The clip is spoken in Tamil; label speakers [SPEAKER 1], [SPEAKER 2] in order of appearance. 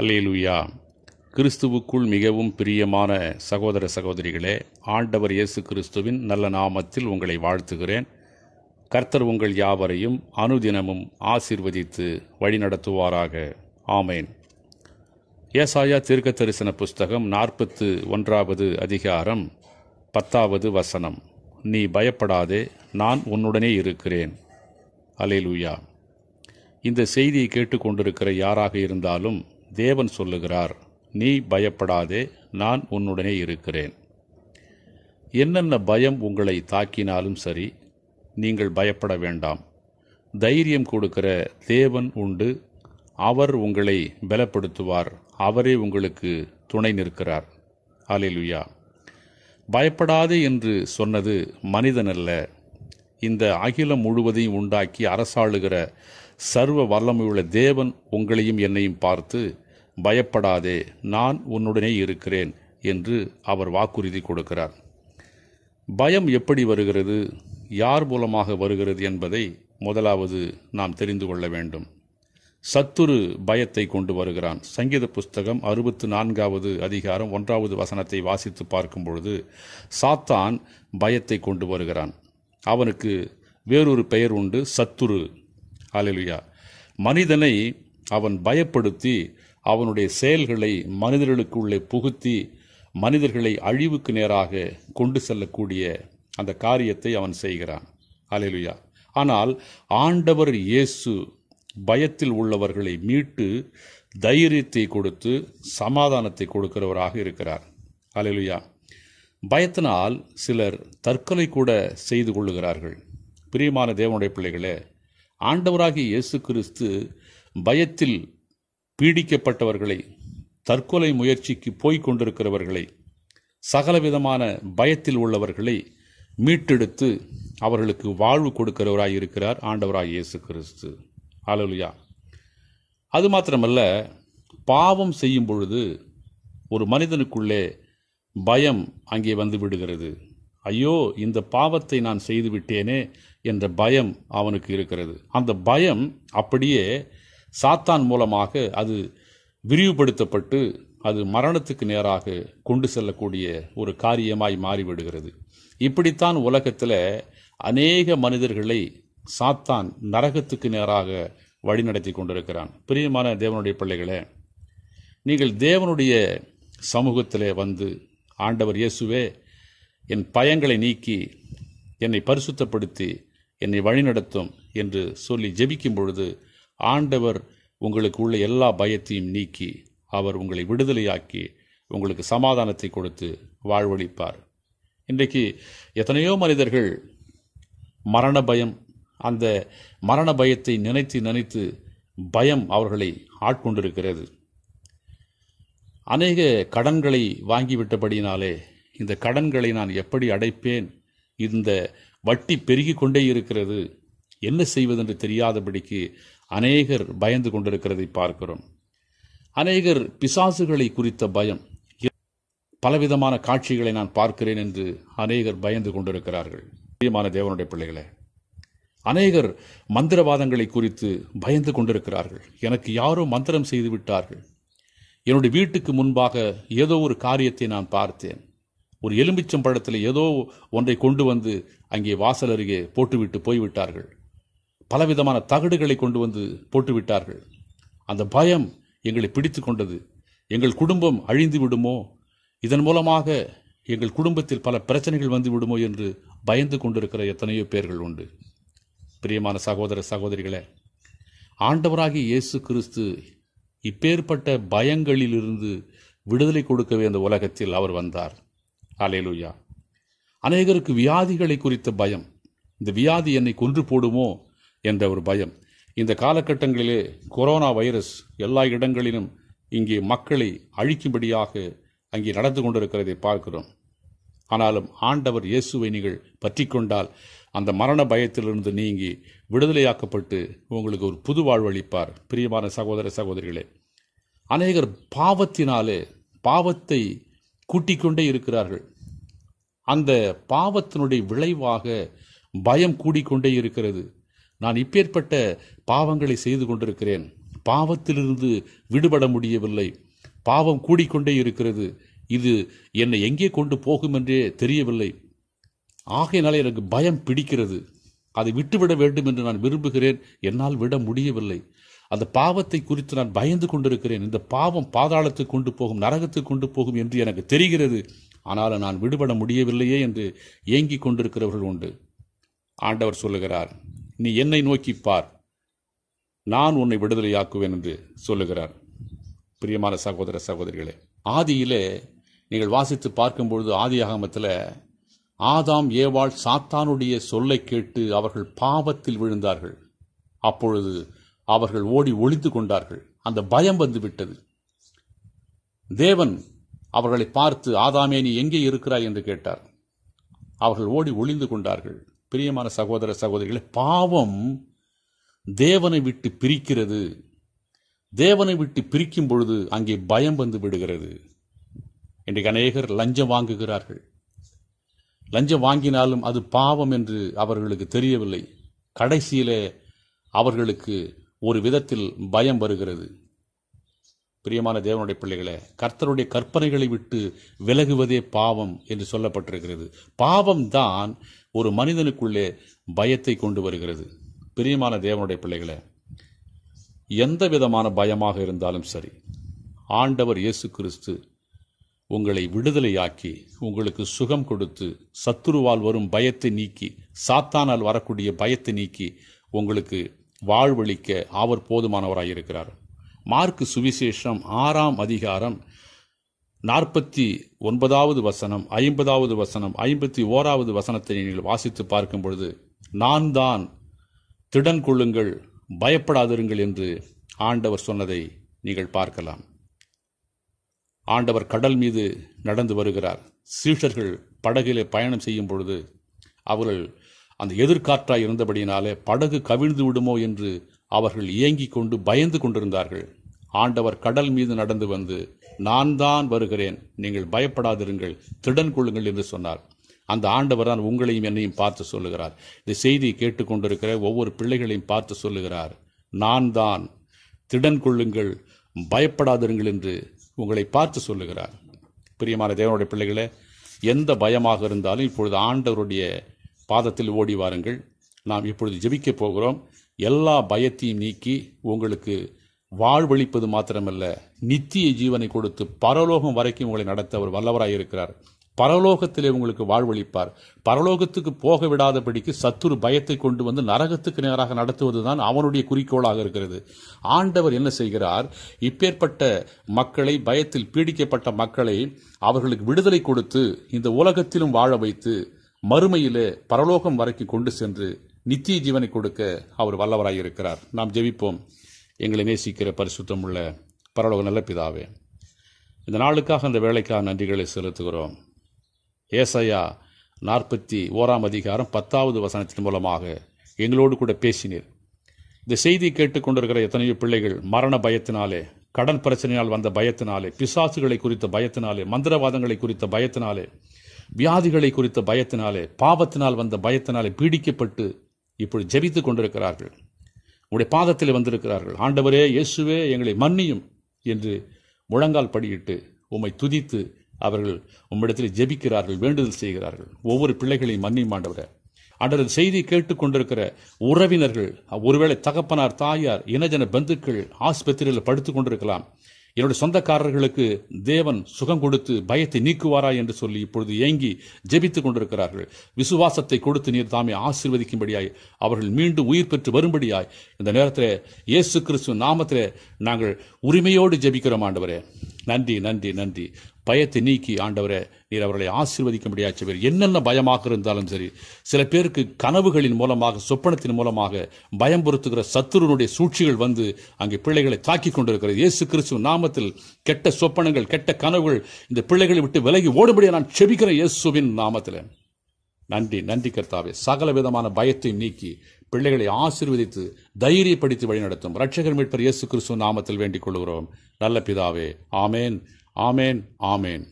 [SPEAKER 1] அல்லேலுயா கிறிஸ்துவுக்குள் மிகவும் பிரியமான சகோதர சகோதரிகளே ஆண்டவர் இயேசு கிறிஸ்துவின் நல்ல நாமத்தில் உங்களை வாழ்த்துகிறேன் கர்த்தர் உங்கள் யாவரையும் அனுதினமும் ஆசிர்வதித்து வழிநடத்துவாராக ஆமேன் ஏசாயா தீர்க்க தரிசன புஸ்தகம் நாற்பத்து ஒன்றாவது அதிகாரம் பத்தாவது வசனம் நீ பயப்படாதே நான் உன்னுடனே இருக்கிறேன் அலேலுயா இந்த செய்தியை கேட்டுக்கொண்டிருக்கிற யாராக இருந்தாலும் தேவன் சொல்லுகிறார் நீ பயப்படாதே நான் உன்னுடனே இருக்கிறேன் என்னென்ன பயம் உங்களை தாக்கினாலும் சரி நீங்கள் பயப்பட வேண்டாம் தைரியம் கொடுக்கிற தேவன் உண்டு அவர் உங்களை பலப்படுத்துவார் அவரே உங்களுக்கு துணை நிற்கிறார் அலிலுயா பயப்படாதே என்று சொன்னது மனிதன் அல்ல இந்த அகிலம் முழுவதையும் உண்டாக்கி அரசாளுகிற சர்வ வல்லமையுள்ள தேவன் உங்களையும் என்னையும் பார்த்து பயப்படாதே நான் உன்னுடனே இருக்கிறேன் என்று அவர் வாக்குறுதி கொடுக்கிறார் பயம் எப்படி வருகிறது யார் மூலமாக வருகிறது என்பதை முதலாவது நாம் தெரிந்து கொள்ள வேண்டும் சத்துரு பயத்தை கொண்டு வருகிறான் சங்கீத புஸ்தகம் அறுபத்து நான்காவது அதிகாரம் ஒன்றாவது வசனத்தை வாசித்து பார்க்கும் பொழுது சாத்தான் பயத்தை கொண்டு வருகிறான் அவனுக்கு வேறொரு பெயர் உண்டு சத்துரு அலலுயா மனிதனை அவன் பயப்படுத்தி அவனுடைய செயல்களை மனிதர்களுக்குள்ளே புகுத்தி மனிதர்களை அழிவுக்கு நேராக கொண்டு செல்லக்கூடிய அந்த காரியத்தை அவன் செய்கிறான் அலையிலுயா ஆனால் ஆண்டவர் இயேசு பயத்தில் உள்ளவர்களை மீட்டு தைரியத்தை கொடுத்து சமாதானத்தை கொடுக்கிறவராக இருக்கிறார் அலையிலுயா பயத்தினால் சிலர் தற்கொலை கூட செய்து கொள்ளுகிறார்கள் பிரியமான தேவனுடைய பிள்ளைகளே ஆண்டவராகிய இயேசு கிறிஸ்து பயத்தில் பீடிக்கப்பட்டவர்களை தற்கொலை முயற்சிக்கு போய்க் கொண்டிருக்கிறவர்களை சகலவிதமான பயத்தில் உள்ளவர்களை மீட்டெடுத்து அவர்களுக்கு வாழ்வு கொடுக்கிறவராய் இருக்கிறார் ஆண்டவராய் இயேசு கிறிஸ்து அலலுயா அது மாத்திரமல்ல பாவம் செய்யும் பொழுது ஒரு மனிதனுக்குள்ளே பயம் அங்கே வந்து விடுகிறது ஐயோ இந்த பாவத்தை நான் செய்துவிட்டேனே என்ற பயம் அவனுக்கு இருக்கிறது அந்த பயம் அப்படியே சாத்தான் மூலமாக அது விரிவுபடுத்தப்பட்டு அது மரணத்துக்கு நேராக கொண்டு செல்லக்கூடிய ஒரு காரியமாய் மாறிவிடுகிறது இப்படித்தான் உலகத்தில் அநேக மனிதர்களை சாத்தான் நரகத்துக்கு நேராக வழிநடத்தி கொண்டிருக்கிறான் பிரியமான தேவனுடைய பிள்ளைகளே நீங்கள் தேவனுடைய சமூகத்தில் வந்து ஆண்டவர் இயேசுவே என் பயங்களை நீக்கி என்னை பரிசுத்தப்படுத்தி என்னை வழிநடத்தும் என்று சொல்லி ஜெபிக்கும் பொழுது ஆண்டவர் உங்களுக்கு உள்ள எல்லா பயத்தையும் நீக்கி அவர் உங்களை விடுதலையாக்கி உங்களுக்கு சமாதானத்தை கொடுத்து வாழ்வழிப்பார் இன்றைக்கு எத்தனையோ மனிதர்கள் மரண பயம் அந்த மரண பயத்தை நினைத்து நினைத்து பயம் அவர்களை ஆட்கொண்டிருக்கிறது அநேக கடன்களை வாங்கிவிட்டபடியினாலே இந்த கடன்களை நான் எப்படி அடைப்பேன் இந்த வட்டி பெருகி கொண்டே இருக்கிறது என்ன செய்வதென்று தெரியாதபடிக்கு அநேகர் பயந்து கொண்டிருக்கிறதை பார்க்கிறோம் அநேகர் பிசாசுகளை குறித்த பயம் பலவிதமான காட்சிகளை நான் பார்க்கிறேன் என்று அநேகர் பயந்து கொண்டிருக்கிறார்கள் பிரியமான தேவனுடைய பிள்ளைகளே அநேகர் மந்திரவாதங்களை குறித்து பயந்து கொண்டிருக்கிறார்கள் எனக்கு யாரோ மந்திரம் செய்து விட்டார்கள் என்னுடைய வீட்டுக்கு முன்பாக ஏதோ ஒரு காரியத்தை நான் பார்த்தேன் ஒரு எலும்பிச்சம் பழத்தில் ஏதோ ஒன்றை கொண்டு வந்து அங்கே வாசல் அருகே போட்டுவிட்டு போய்விட்டார்கள் பலவிதமான தகடுகளை கொண்டு வந்து போட்டுவிட்டார்கள் அந்த பயம் எங்களை பிடித்து கொண்டது எங்கள் குடும்பம் அழிந்து விடுமோ இதன் மூலமாக எங்கள் குடும்பத்தில் பல பிரச்சனைகள் வந்து விடுமோ என்று பயந்து கொண்டிருக்கிற எத்தனையோ பேர்கள் உண்டு பிரியமான சகோதர சகோதரிகளே ஆண்டவராகி இயேசு கிறிஸ்து இப்பேற்பட்ட பயங்களிலிருந்து விடுதலை கொடுக்கவே அந்த உலகத்தில் அவர் வந்தார் அலேலுயா அநேகருக்கு வியாதிகளை குறித்த பயம் இந்த வியாதி என்னை கொன்று போடுமோ என்ற ஒரு பயம் இந்த காலகட்டங்களிலே கொரோனா வைரஸ் எல்லா இடங்களிலும் இங்கே மக்களை அழிக்கும்படியாக அங்கே நடந்து கொண்டிருக்கிறதை பார்க்கிறோம் ஆனாலும் ஆண்டவர் இயேசுவை நீங்கள் பற்றி கொண்டால் அந்த மரண பயத்திலிருந்து நீங்கி விடுதலையாக்கப்பட்டு உங்களுக்கு ஒரு புது வாழ்வு அளிப்பார் பிரியமான சகோதர சகோதரிகளே அநேகர் பாவத்தினாலே பாவத்தை கூட்டிக்கொண்டே இருக்கிறார்கள் அந்த பாவத்தினுடைய விளைவாக பயம் கூடிக்கொண்டே இருக்கிறது நான் இப்பேற்பட்ட பாவங்களை செய்து கொண்டிருக்கிறேன் பாவத்திலிருந்து விடுபட முடியவில்லை பாவம் கூடிக்கொண்டே இருக்கிறது இது என்னை எங்கே கொண்டு போகும் என்றே தெரியவில்லை ஆகையினால எனக்கு பயம் பிடிக்கிறது அதை விட்டுவிட வேண்டும் என்று நான் விரும்புகிறேன் என்னால் விட முடியவில்லை அந்த பாவத்தை குறித்து நான் பயந்து கொண்டிருக்கிறேன் இந்த பாவம் பாதாளத்துக்கு கொண்டு போகும் நரகத்துக்கு கொண்டு போகும் என்று எனக்கு தெரிகிறது ஆனால் நான் விடுபட முடியவில்லையே என்று ஏங்கிக் கொண்டிருக்கிறவர்கள் உண்டு ஆண்டவர் சொல்லுகிறார் நீ என்னை நோக்கி பார் நான் உன்னை விடுதலையாக்குவேன் என்று சொல்லுகிறார் பிரியமான சகோதர சகோதரிகளே ஆதியிலே நீங்கள் வாசித்து பார்க்கும்பொழுது ஆதி ஆகமத்தில் ஆதாம் ஏவாள் சாத்தானுடைய சொல்லை கேட்டு அவர்கள் பாவத்தில் விழுந்தார்கள் அப்பொழுது அவர்கள் ஓடி ஒளிந்து கொண்டார்கள் அந்த பயம் வந்துவிட்டது தேவன் அவர்களை பார்த்து ஆதாமே நீ எங்கே இருக்கிறாய் என்று கேட்டார் அவர்கள் ஓடி ஒளிந்து கொண்டார்கள் பிரியமான சகோதர சகோதரிகளே பாவம் தேவனை விட்டு பிரிக்கிறது தேவனை விட்டு பிரிக்கும் பொழுது அங்கே பயம் வந்து விடுகிறது இன்றைக்கு அநேகர் லஞ்சம் வாங்குகிறார்கள் லஞ்சம் வாங்கினாலும் அது பாவம் என்று அவர்களுக்கு தெரியவில்லை கடைசியிலே அவர்களுக்கு ஒரு விதத்தில் பயம் வருகிறது பிரியமான தேவனுடைய பிள்ளைகளே கர்த்தருடைய கற்பனைகளை விட்டு விலகுவதே பாவம் என்று சொல்லப்பட்டிருக்கிறது பாவம் தான் ஒரு மனிதனுக்குள்ளே பயத்தை கொண்டு வருகிறது பிரியமான தேவனுடைய பிள்ளைகளை எந்த விதமான பயமாக இருந்தாலும் சரி ஆண்டவர் இயேசு கிறிஸ்து உங்களை விடுதலையாக்கி உங்களுக்கு சுகம் கொடுத்து சத்துருவால் வரும் பயத்தை நீக்கி சாத்தானால் வரக்கூடிய பயத்தை நீக்கி உங்களுக்கு வாழ்வளிக்க அவர் போதுமானவராக இருக்கிறார் மார்க்கு சுவிசேஷம் ஆறாம் அதிகாரம் நாற்பத்தி ஒன்பதாவது வசனம் ஐம்பதாவது வசனம் ஐம்பத்தி ஓராவது வசனத்தை நீங்கள் வாசித்து பார்க்கும் பொழுது நான் தான் திடன் கொள்ளுங்கள் பயப்படாதிருங்கள் என்று ஆண்டவர் சொன்னதை நீங்கள் பார்க்கலாம் ஆண்டவர் கடல் மீது நடந்து வருகிறார் சீஷர்கள் படகிலே பயணம் செய்யும் பொழுது அவர்கள் அந்த எதிர்காற்றாய் இருந்தபடியினாலே படகு கவிழ்ந்து விடுமோ என்று அவர்கள் இயங்கிக் கொண்டு பயந்து கொண்டிருந்தார்கள் ஆண்டவர் கடல் மீது நடந்து வந்து நான் தான் வருகிறேன் நீங்கள் பயப்படாதிருங்கள் திடன் கொள்ளுங்கள் என்று சொன்னார் அந்த ஆண்டவர் தான் உங்களையும் என்னையும் பார்த்து சொல்லுகிறார் இந்த செய்தியை கேட்டுக்கொண்டிருக்கிற ஒவ்வொரு பிள்ளைகளையும் பார்த்து சொல்லுகிறார் நான் தான் திடன் கொள்ளுங்கள் பயப்படாதிருங்கள் என்று உங்களை பார்த்து சொல்லுகிறார் பிரியமான தேவனுடைய பிள்ளைகளை எந்த பயமாக இருந்தாலும் இப்பொழுது ஆண்டவருடைய பாதத்தில் ஓடி வாருங்கள் நாம் இப்பொழுது ஜெபிக்கப் போகிறோம் எல்லா பயத்தையும் நீக்கி உங்களுக்கு வாழ்வழிப்பது மாத்திரமல்ல நித்திய ஜீவனை கொடுத்து பரலோகம் வரைக்கும் உங்களை நடத்த அவர் வல்லவராக இருக்கிறார் பரலோகத்திலே உங்களுக்கு வாழ்வழிப்பார் பரலோகத்துக்கு போக விடாதபடிக்கு சத்துரு பயத்தை கொண்டு வந்து நரகத்துக்கு நேராக நடத்துவதுதான் அவனுடைய குறிக்கோளாக இருக்கிறது ஆண்டவர் என்ன செய்கிறார் இப்பேற்பட்ட மக்களை பயத்தில் பீடிக்கப்பட்ட மக்களை அவர்களுக்கு விடுதலை கொடுத்து இந்த உலகத்திலும் வாழ வைத்து மறுமையிலே பரலோகம் வரைக்கும் கொண்டு சென்று நித்திய ஜீவனை கொடுக்க அவர் வல்லவராக இருக்கிறார் நாம் ஜெபிப்போம் எங்களை நேசிக்கிற பரிசுத்தமுள்ள பரலோக நல்ல பிதாவே இந்த நாளுக்காக அந்த வேலைக்காக நன்றிகளை செலுத்துகிறோம் ஏசையா நாற்பத்தி ஓராம் அதிகாரம் பத்தாவது வசனத்தின் மூலமாக எங்களோடு கூட பேசினீர் இந்த செய்தி கேட்டுக்கொண்டிருக்கிற எத்தனையோ பிள்ளைகள் மரண பயத்தினாலே கடன் பிரச்சனையால் வந்த பயத்தினாலே பிசாசுகளை குறித்த பயத்தினாலே மந்திரவாதங்களை குறித்த பயத்தினாலே வியாதிகளை குறித்த பயத்தினாலே பாவத்தினால் வந்த பயத்தினாலே பீடிக்கப்பட்டு இப்படி ஜபித்து கொண்டிருக்கிறார்கள் உடைய பாதத்தில் வந்திருக்கிறார்கள் ஆண்டவரே இயேசுவே எங்களை மன்னியும் என்று முழங்கால் படியிட்டு உம்மை துதித்து அவர்கள் உம்மிடத்தில் ஜெபிக்கிறார்கள் வேண்டுதல் செய்கிறார்கள் ஒவ்வொரு பிள்ளைகளையும் மன்னியும் ஆண்டவரை அன்றர் செய்தி கேட்டுக்கொண்டிருக்கிற உறவினர்கள் ஒருவேளை தகப்பனார் தாயார் இனஜன பந்துக்கள் ஆஸ்பத்திரியில் படுத்து கொண்டிருக்கலாம் என்னுடைய சொந்தக்காரர்களுக்கு தேவன் சுகம் கொடுத்து பயத்தை நீக்குவாரா என்று சொல்லி இப்பொழுது ஏங்கி ஜெபித்துக் கொண்டிருக்கிறார்கள் விசுவாசத்தை கொடுத்து நீர் தாமே ஆசீர்வதிக்கும்படியாய் அவர்கள் மீண்டும் உயிர் பெற்று வரும்படியாய் இந்த நேரத்தில் இயேசு கிறிஸ்து நாமத்தில் நாங்கள் உரிமையோடு ஜெபிக்கிறோம் ஆண்டவரே நன்றி நன்றி நன்றி பயத்தை நீக்கி ஆண்டவரை நீர் அவர்களை ஆசீர்வதிக்க முடியாது பேர் என்னென்ன பயமாக இருந்தாலும் சரி சில பேருக்கு கனவுகளின் மூலமாக சொப்பனத்தின் மூலமாக பயம் பொருத்துகிற சத்துருனுடைய சூழ்ச்சிகள் வந்து அங்கே பிள்ளைகளை தாக்கி கொண்டிருக்கிறது இயேசு கிறிஸ்துவ நாமத்தில் கெட்ட சொப்பனங்கள் கெட்ட கனவுகள் இந்த பிள்ளைகளை விட்டு விலகி ஓடுபடியாக நான் செபிக்கிறேன் இயேசுவின் நாமத்தில் நன்றி நன்றி கர்த்தாவே சகல விதமான பயத்தை நீக்கி பிள்ளைகளை ஆசீர்வதித்து தைரியப்படுத்தி வழிநடத்தும் ரட்சகர் மீட்பர் இயேசு கிறிஸ்துவ நாமத்தில் வேண்டிக் கொள்கிறோம் நல்ல பிதாவே ஆமேன் ஆமேன் ஆமேன்